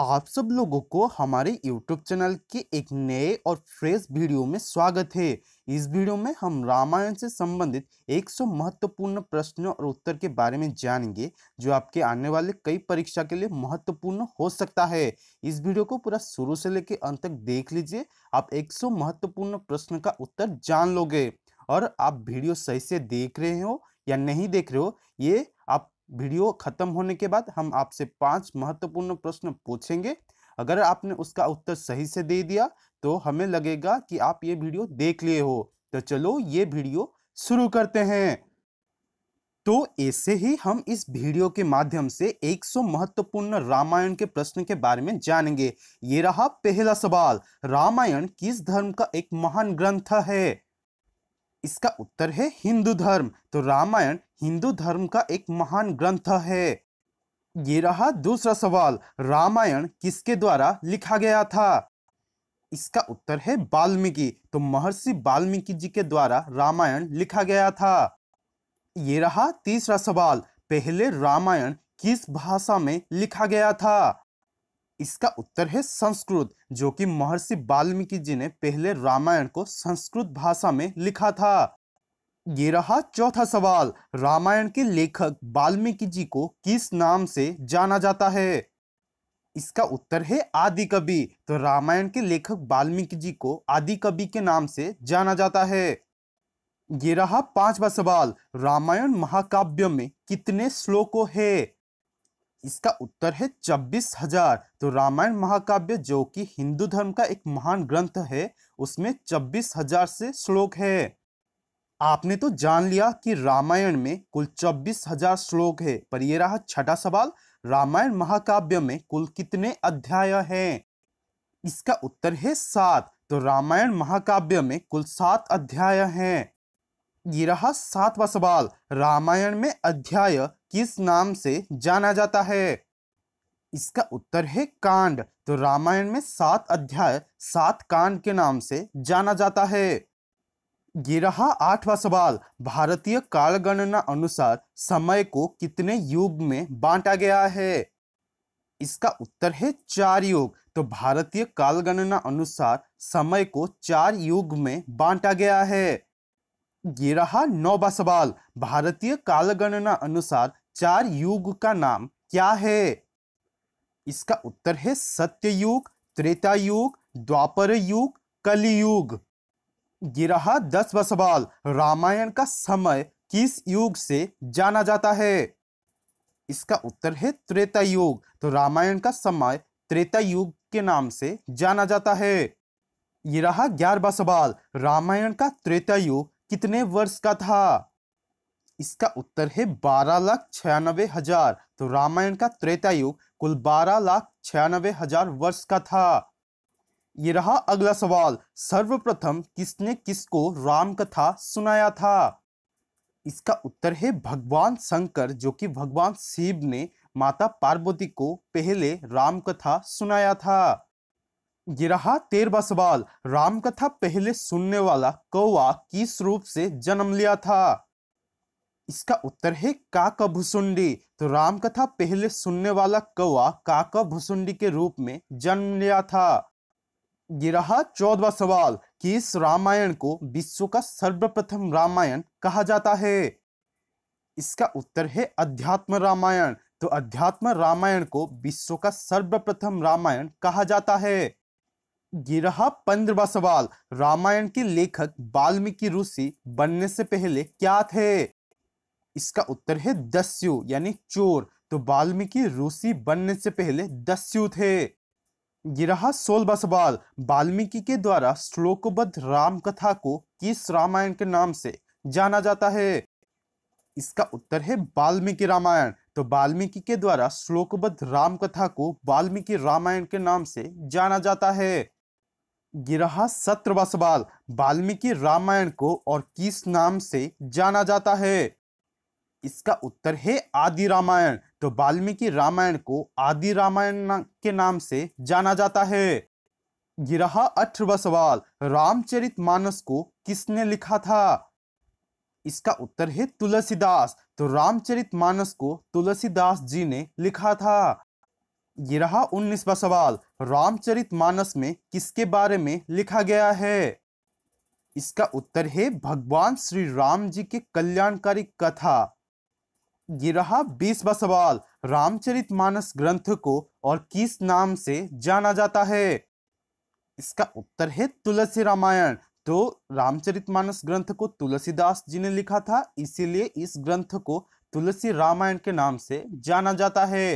आप सब लोगों को हमारे YouTube चैनल के एक नए और फ्रेश वीडियो में स्वागत है इस वीडियो में हम रामायण से संबंधित 100 महत्वपूर्ण प्रश्न और उत्तर के बारे में जानेंगे जो आपके आने वाले कई परीक्षा के लिए महत्वपूर्ण हो सकता है इस वीडियो को पूरा शुरू से लेकर अंत तक देख लीजिए आप 100 महत्वपूर्ण प्रश्न का उत्तर जान लोगे और आप वीडियो सही से देख रहे हो या नहीं देख रहे हो ये आप वीडियो खत्म होने के बाद हम आपसे पांच महत्वपूर्ण प्रश्न पूछेंगे अगर आपने उसका उत्तर सही से दे दिया तो हमें लगेगा कि आप ये वीडियो देख लिए हो तो चलो ये वीडियो शुरू करते हैं तो ऐसे ही हम इस वीडियो के माध्यम से 100 महत्वपूर्ण रामायण के प्रश्न के बारे में जानेंगे ये रहा पहला सवाल रामायण किस धर्म का एक महान ग्रंथ है इसका उत्तर है हिंदू धर्म तो रामायण हिंदू धर्म का एक महान ग्रंथ है ये रहा दूसरा सवाल रामायण किसके द्वारा लिखा गया था इसका उत्तर है वाल्मीकि तो महर्षि वाल्मीकि जी के द्वारा रामायण लिखा गया था ये रहा तीसरा सवाल पहले रामायण किस भाषा में लिखा गया था इसका उत्तर है संस्कृत जो कि महर्षि वाल्मीकि जी ने पहले रामायण को संस्कृत भाषा में लिखा था ये रहा चौथा सवाल रामायण के लेखक वाल्मीकि जी को किस नाम से जाना जाता है इसका उत्तर है आदि कवि तो रामायण के लेखक वाल्मीकि जी को आदि कवि के नाम से जाना जाता है ये रहा पांचवा सवाल रामायण महाकाव्य में कितने श्लोकों है इसका उत्तर है छब्बीस हजार तो रामायण महाकाव्य जो कि हिंदू धर्म का एक महान ग्रंथ है उसमें छब्बीस हजार से श्लोक है आपने तो जान लिया कि रामायण में कुल चौबीस हजार श्लोक है पर यह रहा छठा सवाल रामायण महाकाव्य में कुल कितने अध्याय हैं? इसका उत्तर है सात तो रामायण महाकाव्य में कुल सात अध्याय हैं। ये रहा सातवां सवाल रामायण में अध्याय किस नाम से जाना जाता है इसका उत्तर है कांड तो रामायण में सात अध्याय सात कांड के नाम से जाना जाता है ये रहा आठवां सवाल भारतीय कालगणना अनुसार समय को कितने युग में बांटा गया है इसका उत्तर है चार युग तो भारतीय कालगणना अनुसार समय को चार युग में बांटा गया है ये रहा नौवा सवाल भारतीय कालगणना अनुसार चार युग का नाम क्या है इसका उत्तर है सत्य युग त्रेता युग द्वापर युग कलयुग ये रहा दसवा सवाल रामायण का समय किस युग से जाना जाता है इसका उत्तर है त्रेता युग तो रामायण का समय त्रेता युग के नाम से जाना जाता है ये रहा ग्यारहवा सवाल रामायण का त्रेता युग कितने वर्ष का था इसका उत्तर है बारह लाख छियानबे हजार तो रामायण का त्रेता युग कुल बारह लाख छियानबे हजार वर्ष का था ये रहा अगला सवाल सर्वप्रथम किसने किसको राम कथा सुनाया था इसका उत्तर है भगवान शंकर जो कि भगवान शिव ने माता पार्वती को पहले राम कथा सुनाया था ये रहा तेरवा सवाल राम कथा पहले सुनने वाला कौआ किस रूप से जन्म लिया था इसका उत्तर है काका भुसुंडी तो राम कथा पहले सुनने वाला कौआ काका भुसुंडी के रूप में जन्म लिया था ये रहा चौदवा सवाल कि इस रामायण को विश्व का सर्वप्रथम रामायण कहा जाता है इसका उत्तर है अध्यात्म रामायण तो अध्यात्म रामायण को विश्व का सर्वप्रथम रामायण कहा जाता है ये रहा पंद्रवा सवाल रामायण के लेखक वाल्मीकि ऋषि बनने से पहले क्या थे इसका उत्तर है दस्यु यानी चोर तो वाल्मीकि ऋषि बनने से पहले दस्यु थे गिरा सोल सोलवा सवाल वाल्मीकि के द्वारा श्लोकबद्ध राम कथा को किस रामायण के नाम से जाना जाता है इसका उत्तर है वाल्मीकि रामायण तो वाल्मीकि के द्वारा श्लोकबद्ध राम कथा को वाल्मीकि रामायण के नाम से जाना जाता है गिरा सत्र सत्रवा सवाल वाल्मीकि रामायण को और किस नाम से जाना जाता है इसका उत्तर है आदि रामायण तो वाल्मीकि रामायण को आदि रामायण के नाम से जाना जाता है गिरा अठवा सवाल रामचरित मानस को किसने लिखा था इसका उत्तर है तुलसीदास तो रामचरित मानस को तुलसीदास जी ने लिखा था गिरा उन्नीसवा सवाल रामचरित मानस में किसके बारे में लिखा गया है इसका उत्तर है भगवान श्री राम जी के कल्याणकारी कथा ये रहा बीसवा सवाल रामचरित मानस ग्रंथ को और किस नाम से जाना जाता है इसका उत्तर है तुलसी रामायण तो रामचरित मानस ग्रंथ को तुलसीदास जी ने लिखा था इसीलिए इस ग्रंथ को तुलसी रामायण के नाम से जाना जाता है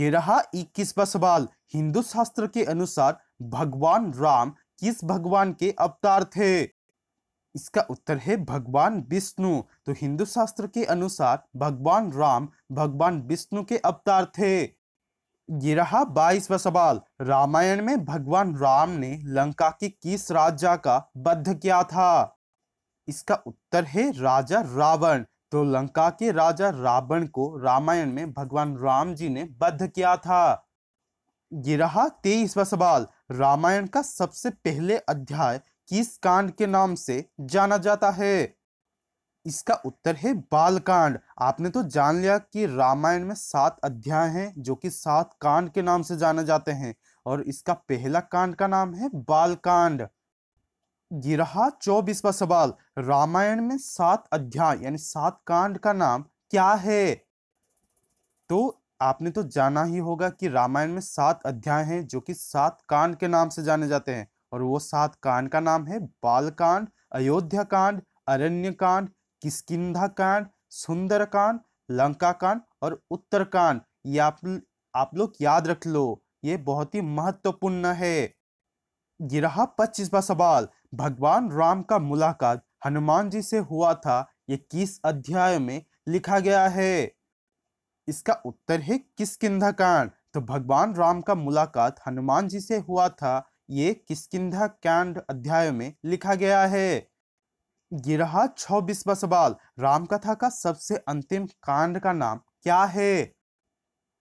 ये रहा इक्कीसवा सवाल हिंदू शास्त्र के अनुसार भगवान राम किस भगवान के अवतार थे इसका उत्तर है भगवान विष्णु तो हिंदू शास्त्र के अनुसार भगवान राम भगवान विष्णु के अवतार थे ये रहा बाईसवा सवाल रामायण में भगवान राम ने लंका के किस राजा का बद्ध किया था इसका उत्तर है राजा रावण तो लंका के राजा रावण को रामायण में भगवान राम जी ने बद्ध किया था ये रहा तेईसवा सवाल रामायण का सबसे पहले अध्याय किस कांड के नाम से जाना जाता है इसका उत्तर है बाल कांड आपने तो जान लिया कि रामायण में सात अध्याय हैं जो कि सात कांड के नाम से जाने जाते हैं और इसका पहला कांड का नाम है बाल कांड गिरा चौबीसवा सवाल रामायण में सात अध्याय यानी सात कांड का नाम क्या है तो आपने तो जाना ही होगा कि रामायण में सात अध्याय हैं जो कि सात कांड के नाम से जाने जाते हैं और वो सात कांड का नाम है बालकांड अयोध्या कांड अरण्य कांड किसकिधा कांड सुंदर कांड लंका कांड और उत्तरकांड ये आप आप लोग याद रख लो ये बहुत ही महत्वपूर्ण है ये रहा पच्चीसवा सवाल भगवान राम का मुलाकात हनुमान जी से हुआ था ये किस अध्याय में लिखा गया है इसका उत्तर है किसकिधा कांड तो भगवान राम का मुलाकात हनुमान जी से हुआ था ये किसकिधा कैंड अध्याय में लिखा गया है ये रहा छब्बीसवा सवाल रामकथा का सबसे अंतिम कांड का नाम क्या है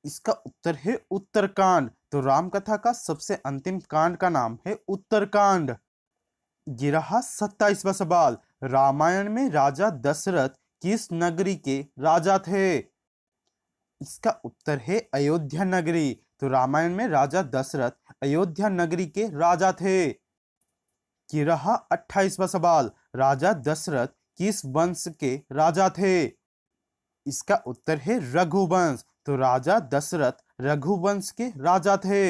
इसका उत्तर है उत्तरकांड तो रामकथा का सबसे अंतिम कांड का नाम है उत्तरकांड ये रहा सत्ताईसवा सवाल रामायण में राजा दशरथ किस नगरी के राजा थे इसका उत्तर है अयोध्या नगरी तो रामायण में राजा दशरथ अयोध्या नगरी के राजा थे कि रहा अट्ठाईसवा सवाल राजा दशरथ किस वंश के राजा थे इसका उत्तर है रघुवंश तो राजा दशरथ रघुवंश के राजा थे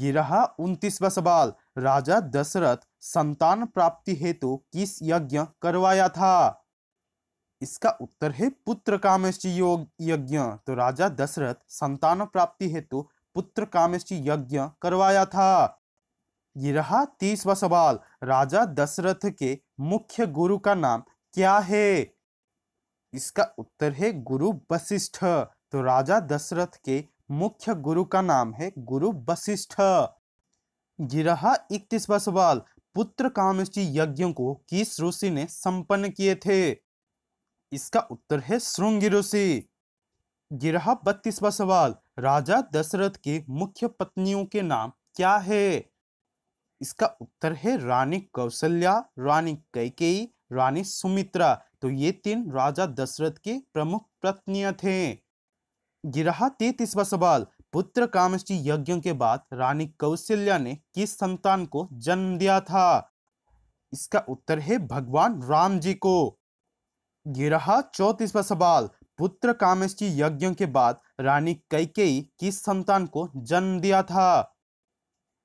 गिरा उन्तीसवा सवाल राजा दशरथ संतान प्राप्ति हेतु तो किस यज्ञ करवाया था इसका उत्तर है पुत्र कामेष्टि यज्ञ तो राजा दशरथ संतान प्राप्ति हेतु तो पुत्र कामेष्टि यज्ञ करवाया था ये रहा तीसवा सवाल राजा दशरथ के मुख्य गुरु का नाम क्या है इसका उत्तर है गुरु वशिष्ठ तो राजा दशरथ के मुख्य गुरु का नाम है गुरु वशिष्ठ ये रहा इकतीसवा सवाल पुत्र कामेष्टि यज्ञ को किस ऋषि ने संपन्न किए थे इसका उत्तर है श्रृंगिरो से गिरा बत्तीसवा सवाल राजा दशरथ के मुख्य पत्नियों के नाम क्या है इसका उत्तर है रानी कौशल्या रानी कैकेयी रानी सुमित्रा तो ये तीन राजा दशरथ के प्रमुख पत्नियां थे गिरा तेतीसवा तैतीसवा सवाल पुत्र कामष्टी यज्ञ के बाद रानी कौशल्या ने किस संतान को जन्म दिया था इसका उत्तर है भगवान राम जी को ये रहा चौतीसवा सवाल पुत्र कामेष्टि यज्ञ के बाद रानी कैकेयी किस संतान को जन्म दिया था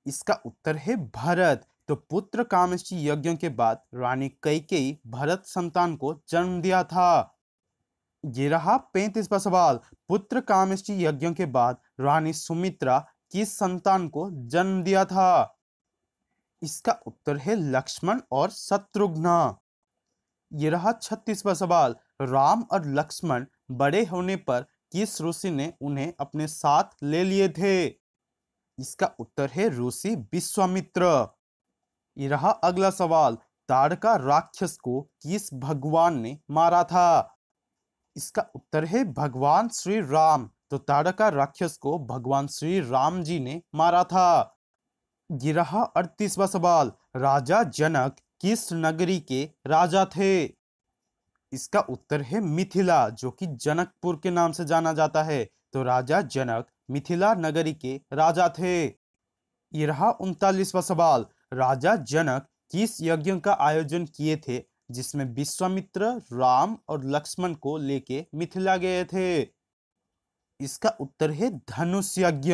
इसका उत्तर है भरत तो पुत्र कामेष्टि यज्ञ के बाद रानी कैकेयी भरत संतान को जन्म दिया था ये रहा पैंतीसवा सवाल पुत्र कामेष्टि यज्ञ के बाद रानी सुमित्रा किस संतान को जन्म दिया था इसका उत्तर है लक्ष्मण और शत्रुघ्न ये रहा छत्तीसवा सवाल राम और लक्ष्मण बड़े होने पर किस ऋषि ने उन्हें अपने साथ ले लिए थे इसका उत्तर है ऋषि विश्वामित्र ये रहा अगला सवाल तारका राक्षस को किस भगवान ने मारा था इसका उत्तर है भगवान श्री राम तो तारका राक्षस को भगवान श्री राम जी ने मारा था गिरा रहा अड़तीसवा सवाल राजा जनक किस नगरी के राजा थे इसका उत्तर है मिथिला जो कि जनकपुर के नाम से जाना जाता है तो राजा जनक मिथिला नगरी के राजा थे ये रहा उनतालीसवा सवाल राजा जनक किस यज्ञ का आयोजन किए थे जिसमें विश्वामित्र राम और लक्ष्मण को लेके मिथिला गए थे इसका उत्तर है धनुष यज्ञ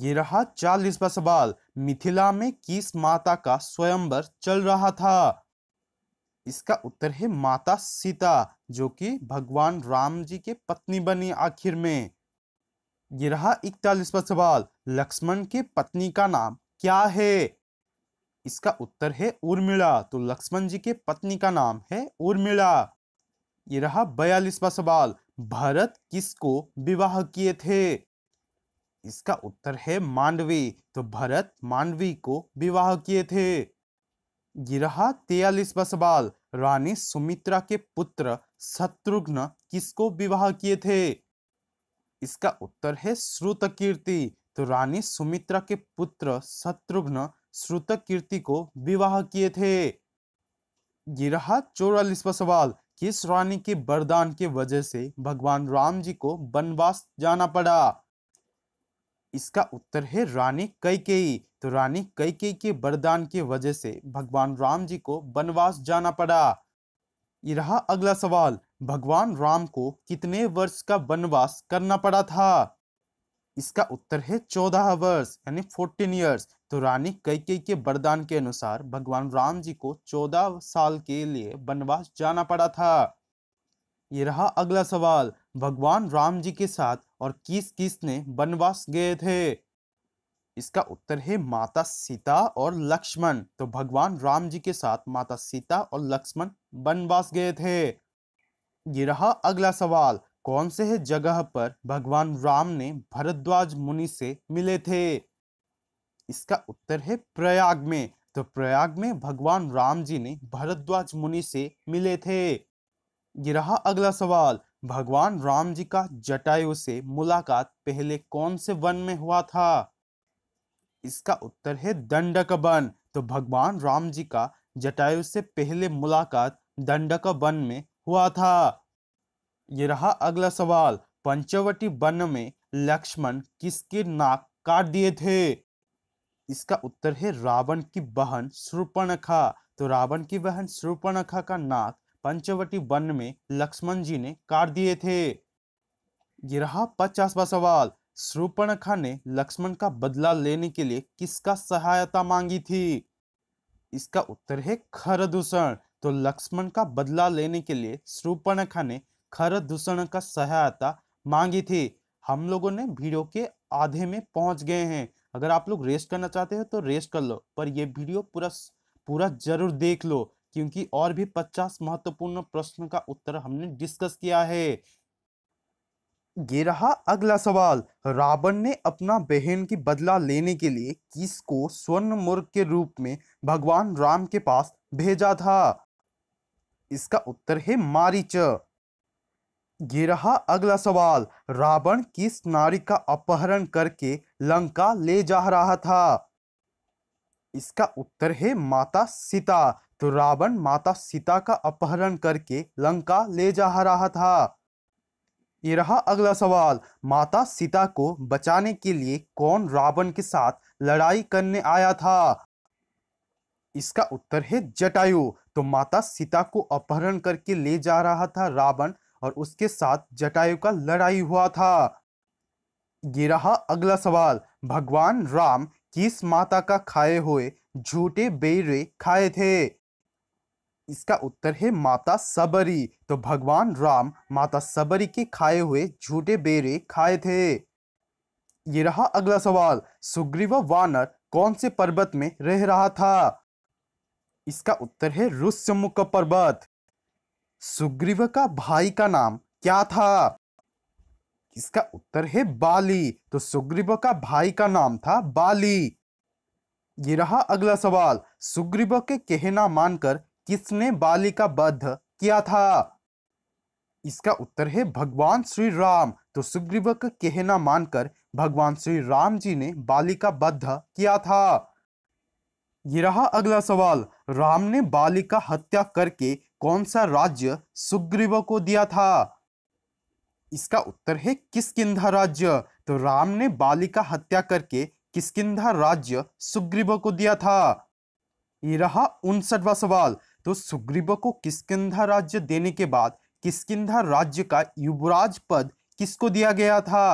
ये रहा चालीसवा सवाल मिथिला में किस माता का स्वयंवर चल रहा था इसका उत्तर है माता सीता जो कि भगवान राम जी के पत्नी बनी आखिर में ये रहा इकतालीसवा सवाल लक्ष्मण के पत्नी का नाम क्या है इसका उत्तर है उर्मिला तो लक्ष्मण जी के पत्नी का नाम है उर्मिला ये रहा बयालीसवा सवाल भरत किसको विवाह किए थे इसका उत्तर है मांडवी तो भरत मांडवी को विवाह किए थे ये तेयालीस तेयालीसवा रानी सुमित्रा के पुत्र शत्रुघ्न किसको विवाह किए थे इसका उत्तर है कीर्ति तो रानी सुमित्रा के पुत्र शत्रुघ्न श्रुत कीर्ति को विवाह किए थे ये चौरालीस बसवाल सवाल किस रानी के वरदान के वजह से भगवान राम जी को वनवास जाना पड़ा इसका उत्तर है रानी कैकेयी तो रानी कैकेयी के वरदान के वजह से भगवान राम जी को वनवास जाना पड़ा ये रहा अगला सवाल भगवान राम को कितने वर्ष का वनवास करना पड़ा था इसका उत्तर है चौदह वर्ष यानी फोर्टीन ईयर्स तो रानी कैकेयी के वरदान के अनुसार भगवान राम जी को चौदह साल के लिए वनवास जाना पड़ा था ये रहा अगला सवाल भगवान राम जी के साथ और किस किस ने वनवास गए थे इसका उत्तर है माता सीता और लक्ष्मण तो भगवान राम जी के साथ माता सीता और लक्ष्मण वनवास गए थे ये रहा अगला सवाल कौन से है जगह पर भगवान राम ने भरद्वाज मुनि से मिले थे इसका उत्तर है प्रयाग में तो प्रयाग में भगवान राम जी ने भरद्वाज मुनि से मिले थे ये रहा अगला सवाल भगवान राम जी का जटायु से मुलाकात पहले कौन से वन में हुआ था इसका उत्तर है दंडक वन तो भगवान राम जी का जटायु से पहले मुलाकात दंडक वन में हुआ था ये रहा अगला सवाल पंचवटी वन में लक्ष्मण किसके नाक काट दिए थे इसका उत्तर है रावण की बहन सुर्पणखा तो रावण की बहन सुर्पणखा का नाक पंचवटी वन में लक्ष्मण जी ने काट दिए थे ये रहा पचासवा सवाल श्रुपणखा ने लक्ष्मण का बदला लेने के लिए किसका सहायता मांगी थी इसका उत्तर है खरदूषण तो लक्ष्मण का बदला लेने के लिए श्रुपणखा ने खरदूषण का सहायता मांगी थी हम लोगों ने वीडियो के आधे में पहुंच गए हैं अगर आप लोग रेस्ट करना चाहते हो तो रेस्ट कर लो पर यह वीडियो पूरा पूरा जरूर देख लो क्योंकि और भी पचास महत्वपूर्ण प्रश्न का उत्तर हमने डिस्कस किया है ये रहा अगला सवाल रावण ने अपना बहन की बदला लेने के लिए किसको स्वर्ण मुर्ग के रूप में भगवान राम के पास भेजा था इसका उत्तर है मारिच ये रहा अगला सवाल रावण किस नारी का अपहरण करके लंका ले जा रहा था इसका उत्तर है माता सीता तो रावण माता सीता का अपहरण करके लंका ले जा रहा था ये रहा अगला सवाल माता सीता को बचाने के लिए कौन रावण के साथ लड़ाई करने आया था इसका उत्तर है जटायु तो माता सीता को अपहरण करके ले जा रहा था रावण और उसके साथ जटायु का लड़ाई हुआ था ये रहा अगला सवाल भगवान राम किस माता का खाए हुए झूठे बेरे खाए थे इसका उत्तर है माता सबरी तो भगवान राम माता सबरी के खाए हुए झूठे बेरे खाए थे ये रहा अगला सवाल सुग्रीव वानर कौन से पर्वत में रह रहा था इसका उत्तर है रुष्यमुख पर्वत सुग्रीव का भाई का नाम क्या था इसका उत्तर है बाली तो सुग्रीव का भाई का नाम था बाली ये रहा अगला सवाल सुग्रीव के कहना मानकर किसने बाली का बध किया था इसका उत्तर है भगवान श्री राम तो सुग्रीव का कहना मानकर भगवान श्री राम जी ने बाली का बध किया था ये रहा अगला सवाल राम ने बाली का हत्या करके कौन सा राज्य सुग्रीव को दिया था इसका उत्तर है किसकिधा राज्य तो राम ने बाली का हत्या करके किसकिधा राज्य सुग्रीव को दिया था ये रहा उनसठवा सवाल तो सुग्रीव को किसकिधा राज्य देने के बाद किसकिधा राज्य का युवराज पद किसको दिया गया था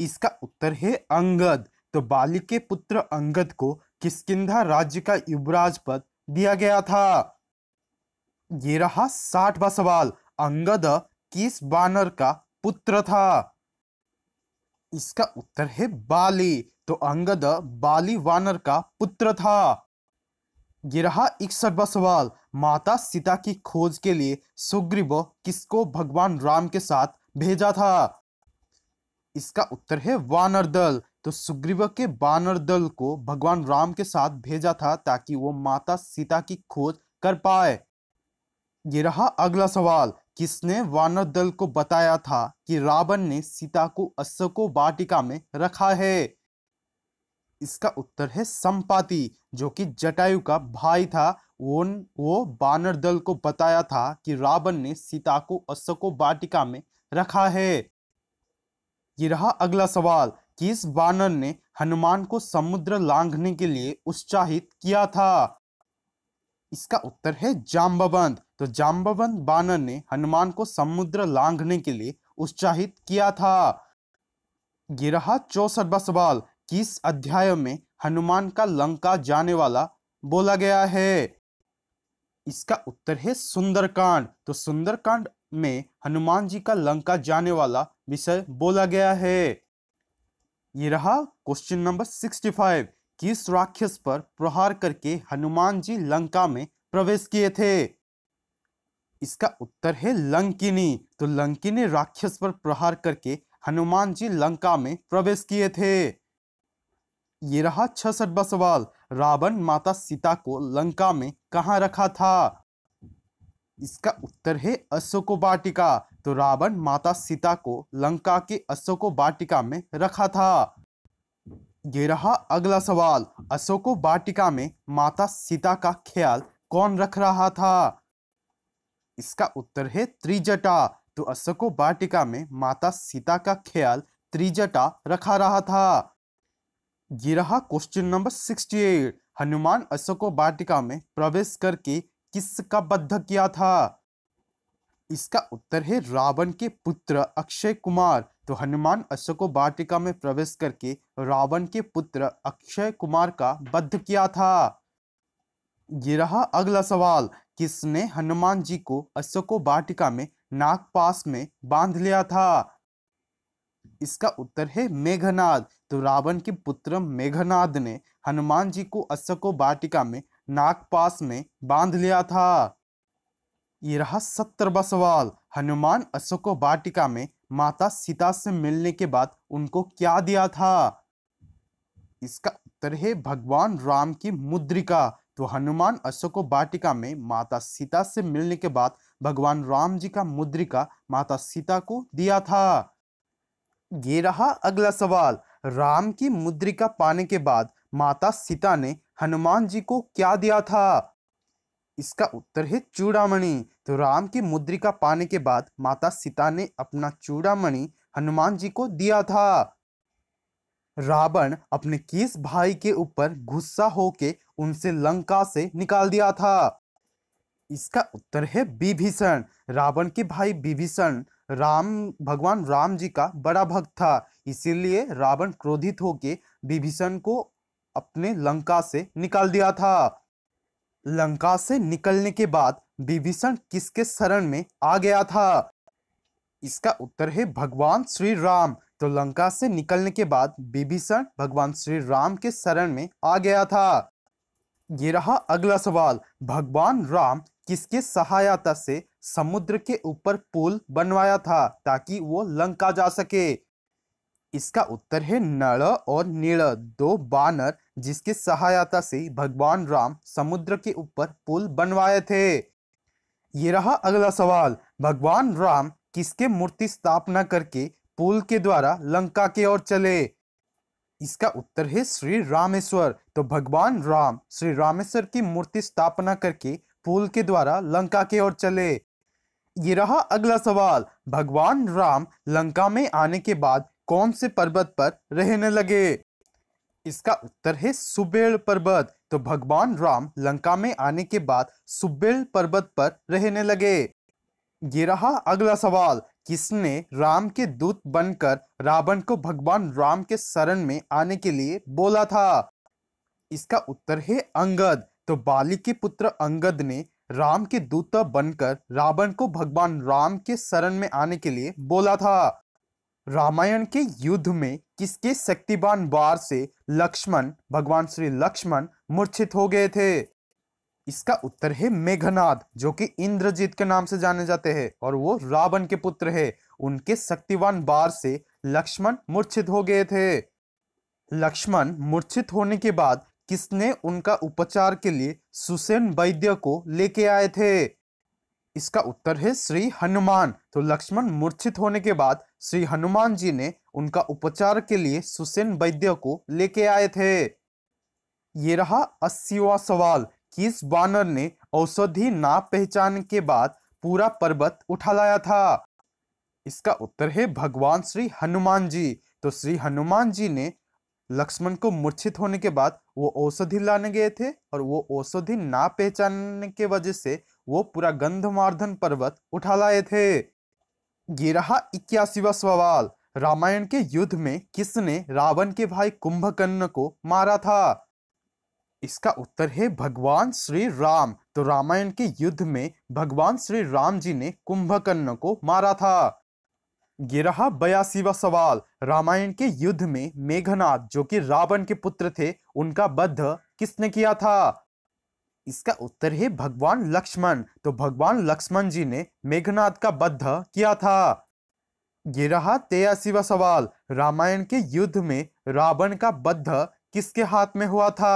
इसका उत्तर है अंगद तो बाली के पुत्र अंगद को किसकिधा राज्य का युवराज पद दिया गया था ये रहा साठवा सवाल अंगद किस बानर का पुत्र था इसका उत्तर है बाली तो अंगद बाली वानर का पुत्र था ये रहा इकसठवा सवाल माता सीता की खोज के लिए सुग्रीव किसको भगवान राम के साथ भेजा था इसका उत्तर है वानर दल तो सुग्रीव के वानर दल को भगवान राम के साथ भेजा था ताकि वो माता सीता की खोज कर पाए ये रहा अगला सवाल किसने वानर दल को बताया था कि रावण ने सीता को अशोको वाटिका में रखा है इसका उत्तर है संपाति जो कि जटायु का भाई था वो वो बानर दल को बताया था कि रावण ने सीता को अशोको वाटिका में रखा है ये रहा अगला सवाल कि इस बानर ने हनुमान को समुद्र लांघने के लिए उत्साहित किया था इसका उत्तर है जाम्बावंत तो जाम्बावंत बानर ने हनुमान को समुद्र लांघने के लिए उत्साहित किया था ये रहा चौसठवा सवाल किस अध्याय में हनुमान का लंका जाने वाला बोला गया है इसका उत्तर है सुंदरकांड तो सुंदरकांड में हनुमान जी का लंका जाने वाला विषय बोला गया है ये रहा क्वेश्चन नंबर सिक्सटी फाइव किस राक्षस पर प्रहार करके हनुमान जी लंका में प्रवेश किए थे इसका उत्तर है लंकिनी तो लंकिनी राक्षस पर प्रहार करके हनुमान जी लंका में प्रवेश किए थे ये रहा छसठवा सवाल रावण माता सीता को लंका में कहाँ रखा था इसका उत्तर है अशोको वाटिका तो रावण माता सीता को लंका के अशोको वाटिका में रखा था ये रहा अगला सवाल अशोको वाटिका में माता सीता का ख्याल कौन रख रहा था इसका उत्तर है त्रिजटा तो अशोको वाटिका में माता सीता का ख्याल त्रिजटा रखा रहा था ये रहा question number sixty eight Hanuman अशोको वाटिका में प्रवेश करके किसका बद्ध किया था इसका उत्तर है रावण के पुत्र अक्षय कुमार तो हनुमान अशोको वाटिका में प्रवेश करके रावण के पुत्र अक्षय कुमार का बद्ध किया था ये रहा अगला सवाल किसने हनुमान जी को अशोको वाटिका में नागपास में बांध लिया था इसका उत्तर है मेघनाद तो रावण के पुत्र मेघनाद ने हनुमान जी को अशको वाटिका में नागपास में बांध लिया था ये रहा सत्रहवा सवाल हनुमान अशोको वाटिका में माता सीता से मिलने के बाद उनको क्या दिया था इसका उत्तर है भगवान राम की मुद्रिका तो हनुमान अशोको वाटिका में माता सीता से मिलने के बाद भगवान राम जी का मुद्रिका माता सीता को दिया था ये रहा अगला सवाल राम की मुद्रिका पाने के बाद माता सीता ने हनुमान जी को क्या दिया था इसका उत्तर है चूड़ामणि तो राम की मुद्रिका पाने के बाद माता सीता ने अपना चूड़ामणि हनुमान जी को दिया था रावण अपने किस भाई के ऊपर गुस्सा होके उनसे लंका से निकाल दिया था इसका उत्तर है विभीषण रावण के भाई विभीषण राम भगवान राम जी का बड़ा भक्त था इसीलिए रावण क्रोधित होकर विभीषण को अपने लंका से निकाल दिया था लंका से निकलने के बाद विभीषण किसके शरण में आ गया था इसका उत्तर है भगवान श्री राम तो लंका से निकलने के बाद विभीषण भगवान श्री राम के शरण में आ गया था ये रहा अगला सवाल भगवान राम किसके सहायता से समुद्र के ऊपर पुल बनवाया था ताकि वो लंका जा सके इसका उत्तर है नल और नील दो बानर जिसके सहायता से भगवान राम समुद्र के ऊपर पुल बनवाए थे ये रहा अगला सवाल भगवान राम किसके मूर्ति स्थापना करके पुल के द्वारा लंका के ओर चले इसका उत्तर है श्री रामेश्वर तो भगवान राम श्री रामेश्वर की मूर्ति स्थापना करके पुल के द्वारा लंका की ओर चले ये रहा अगला सवाल भगवान राम लंका में आने के बाद कौन से पर्वत पर रहने लगे इसका उत्तर है सुबेल पर्वत तो भगवान राम लंका में आने के बाद सुबेल पर्वत पर रहने लगे ये रहा अगला सवाल किसने राम के दूत बनकर रावण को भगवान राम के शरण में आने के लिए बोला था इसका उत्तर है अंगद तो बाली के पुत्र अंगद ने राम के दूत बनकर रावण को भगवान राम के शरण में आने के लिए बोला था रामायण के युद्ध में किसके शक्तिवान वार से लक्ष्मण भगवान श्री लक्ष्मण मूर्छित हो गए थे इसका उत्तर है मेघनाद जो कि इंद्रजीत के नाम से जाने जाते हैं और वो रावण के पुत्र है उनके शक्तिवान बार से लक्ष्मण मूर्छित हो गए थे लक्ष्मण मूर्छित होने के बाद किसने उनका उपचार के लिए सुसेन वैद्य को लेके आए थे इसका उत्तर है श्री हनुमान तो लक्ष्मण मूर्छित होने के बाद श्री हनुमान जी ने उनका उपचार के लिए सुसेन वैद्य को लेके आए थे ये रहा अस्सीवा सवाल किस वानर ने औषधि ना पहचान के बाद पूरा पर्वत उठा लाया था इसका उत्तर है भगवान श्री हनुमान जी तो श्री हनुमान जी ने लक्ष्मण को मूर्छित होने के बाद वो औषधि लाने गए थे और वो औषधि ना पहचानने के वजह से वो पूरा गंधमार्धन पर्वत उठा लाए थे ये रहा इक्यासीवा सवाल रामायण के युद्ध में किसने रावण के भाई कुंभकर्ण को मारा था इसका उत्तर है भगवान श्री राम तो रामायण के युद्ध में भगवान श्री राम जी ने कुंभकर्ण को मारा था ये रहा बयासीवा सवाल रामायण के युद्ध में मेघनाथ जो कि रावण के पुत्र थे उनका बद्ध किसने किया था इसका उत्तर है भगवान लक्ष्मण तो भगवान लक्ष्मण जी ने मेघनाथ का बद्ध किया था ये रहा तेयासीवा सवाल रामायण के युद्ध में रावण का बद्ध किसके हाथ में हुआ था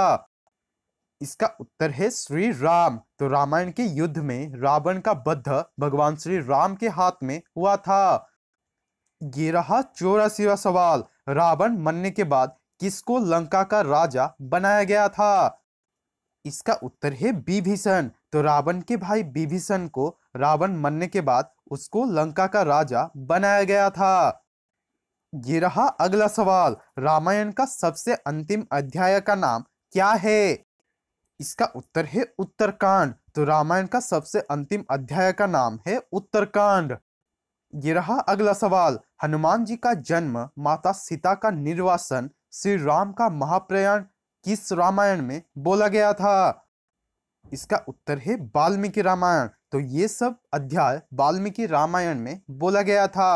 इसका उत्तर है श्री राम तो रामायण के युद्ध में रावण का बद्ध भगवान श्री राम के हाथ में हुआ था ये रहा चौरासीवा सवाल रावण मरने के बाद किसको लंका का राजा बनाया गया था इसका उत्तर है बिभीषण तो रावण के भाई बिभीषण को रावण मरने के बाद उसको लंका का राजा बनाया गया था ये रहा अगला सवाल रामायण का सबसे अंतिम अध्याय का नाम क्या है इसका उत्तर है उत्तरकांड तो रामायण का सबसे अंतिम अध्याय का नाम है उत्तरकांड ये रहा अगला सवाल हनुमान जी का जन्म माता सीता का निर्वासन श्री राम का महाप्रयाण किस रामायण में बोला गया था इसका उत्तर है वाल्मीकि रामायण तो ये सब अध्याय वाल्मीकि रामायण में बोला गया था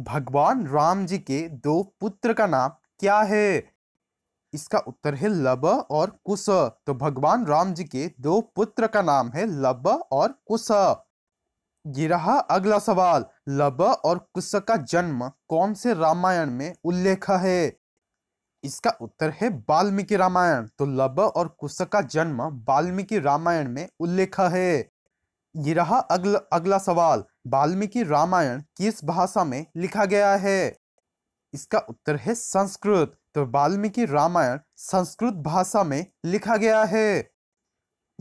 भगवान राम जी के दो पुत्र का नाम क्या है इसका उत्तर है लब और कुश तो भगवान राम जी के दो पुत्र का नाम है लब और कुश ये रहा अगला सवाल लब और कुश का जन्म कौन से रामायण में उल्लेख है इसका उत्तर है वाल्मीकि रामायण तो लब और कुश का जन्म वाल्मीकि रामायण में उल्लेख है ये रहा अगला अगला सवाल वाल्मीकि रामायण किस भाषा में लिखा गया है इसका उत्तर है संस्कृत तो वाल्मीकि रामायण संस्कृत भाषा में लिखा गया है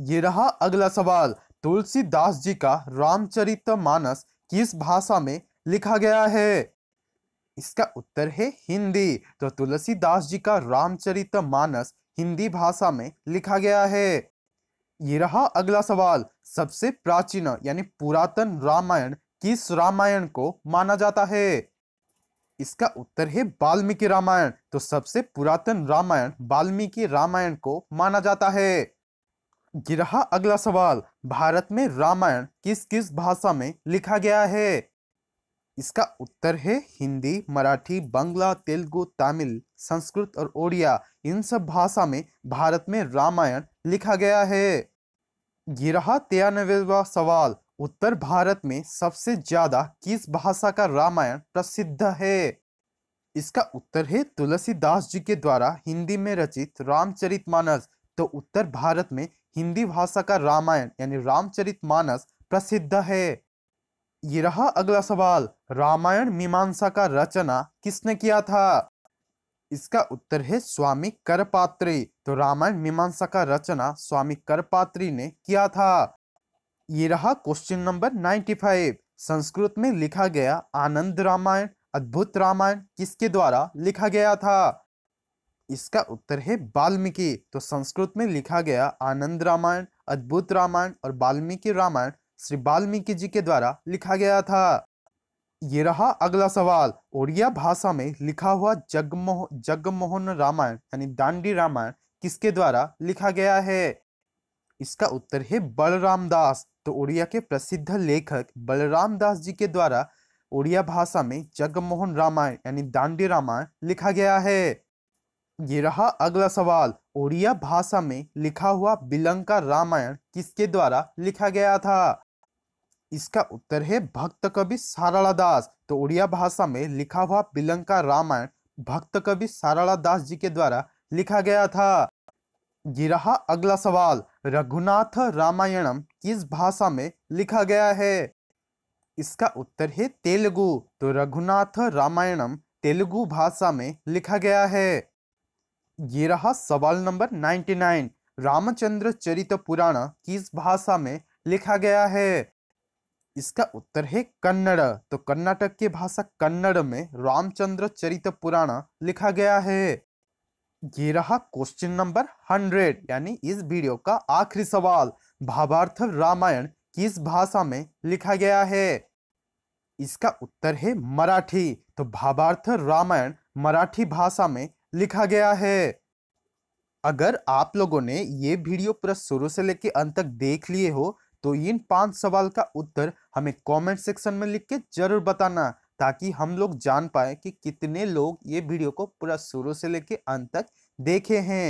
ये रहा अगला सवाल तुलसीदास जी का रामचरित मानस किस भाषा में लिखा गया है इसका उत्तर है हिंदी तो तुलसीदास जी का रामचरित मानस हिंदी भाषा में लिखा गया है ये रहा अगला सवाल सबसे प्राचीन यानी पुरातन रामायण किस रामायण को माना जाता है इसका उत्तर है वाल्मीकि रामायण तो सबसे पुरातन रामायण वाल्मीकि रामायण को माना जाता है गिरा अगला सवाल भारत में रामायण किस किस भाषा में लिखा गया है इसका उत्तर है हिंदी मराठी बांग्ला तेलुगु तमिल संस्कृत और ओडिया इन सब भाषा में भारत में रामायण लिखा गया है ये रहा तिरानवेवा सवाल उत्तर भारत में सबसे ज्यादा किस भाषा का रामायण प्रसिद्ध है इसका उत्तर है तुलसीदास जी के द्वारा हिंदी में रचित रामचरितमानस तो उत्तर भारत में हिंदी भाषा का रामायण यानी रामचरित मानस प्रसिद्ध है ये रहा अगला सवाल रामायण मीमांसा का रचना किसने किया था इसका उत्तर है स्वामी करपात्री तो रामायण मीमांसा का रचना स्वामी करपात्री ने किया था ये रहा क्वेश्चन नंबर फाइव संस्कृत में लिखा गया आनंद रामायण अद्भुत रामायण किसके द्वारा लिखा गया था इसका उत्तर है वाल्मीकि तो संस्कृत में लिखा गया आनंद रामायण अद्भुत रामायण और वाल्मीकि रामायण श्री वाल्मीकि जी के द्वारा लिखा गया था ये रहा अगला सवाल ओडिया भाषा में लिखा हुआ जगमोह जगमोहन रामायण यानी दांडी रामायण किसके द्वारा लिखा गया है इसका उत्तर है बलराम दास तो ओडिया के प्रसिद्ध लेखक बलराम दास जी के द्वारा ओडिया भाषा में जगमोहन रामायण यानी दांडी रामायण लिखा गया है ये रहा अगला सवाल ओडिया भाषा में लिखा हुआ बिलंका रामायण किसके द्वारा लिखा गया था इसका उत्तर है भक्त कवि सारला दास तो उड़िया भाषा में लिखा हुआ बिलंका रामायण भक्त कवि सारला दास जी के द्वारा लिखा गया था ये रहा अगला सवाल रघुनाथ रामायणम किस भाषा में लिखा गया है इसका उत्तर है तेलुगु तो रघुनाथ रामायणम तेलुगु भाषा में लिखा गया है ये रहा सवाल नंबर नाइन रामचंद्र चरित पुराण किस भाषा में लिखा गया है इसका उत्तर है कन्नड़ तो कर्नाटक की भाषा कन्नड़ में रामचंद्र चरित पुराण लिखा गया है ये रहा क्वेश्चन नंबर हंड्रेड यानी इस वीडियो का आखिरी सवाल भावार्थ रामायण किस भाषा में लिखा गया है इसका उत्तर है मराठी तो भावार्थ रामायण मराठी भाषा में लिखा गया है अगर आप लोगों ने ये वीडियो पूरा शुरू से लेकर अंत तक देख लिए हो तो इन पांच सवाल का उत्तर हमें कमेंट सेक्शन में लिख के जरूर बताना ताकि हम लोग जान पाए कि कितने लोग ये वीडियो को पूरा शुरू से लेकर अंत तक देखे हैं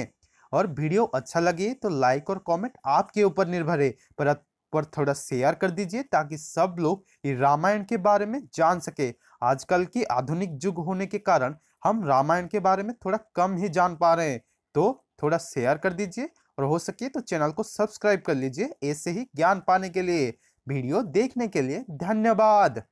और वीडियो अच्छा लगे तो लाइक और कमेंट आपके ऊपर निर्भर है पर पर थोड़ा शेयर कर दीजिए ताकि सब लोग रामायण के बारे में जान सके आजकल की आधुनिक युग होने के कारण हम रामायण के बारे में थोड़ा कम ही जान पा रहे हैं तो थोड़ा शेयर कर दीजिए और हो सके तो चैनल को सब्सक्राइब कर लीजिए ऐसे ही ज्ञान पाने के लिए वीडियो देखने के लिए धन्यवाद